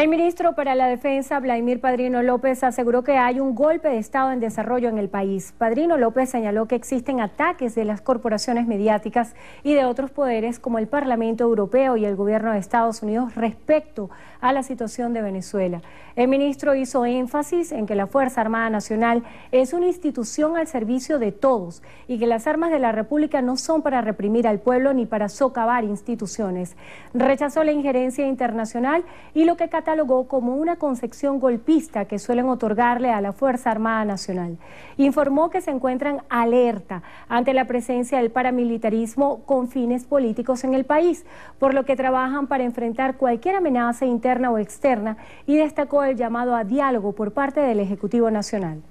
El ministro para la Defensa, Vladimir Padrino López, aseguró que hay un golpe de Estado en desarrollo en el país. Padrino López señaló que existen ataques de las corporaciones mediáticas y de otros poderes como el Parlamento Europeo y el gobierno de Estados Unidos respecto a la situación de Venezuela. El ministro hizo énfasis en que la Fuerza Armada Nacional es una institución al servicio de todos y que las armas de la República no son para reprimir al pueblo ni para socavar instituciones. Rechazó la injerencia internacional y lo que como una concepción golpista que suelen otorgarle a la Fuerza Armada Nacional. Informó que se encuentran alerta ante la presencia del paramilitarismo con fines políticos en el país, por lo que trabajan para enfrentar cualquier amenaza interna o externa y destacó el llamado a diálogo por parte del Ejecutivo Nacional.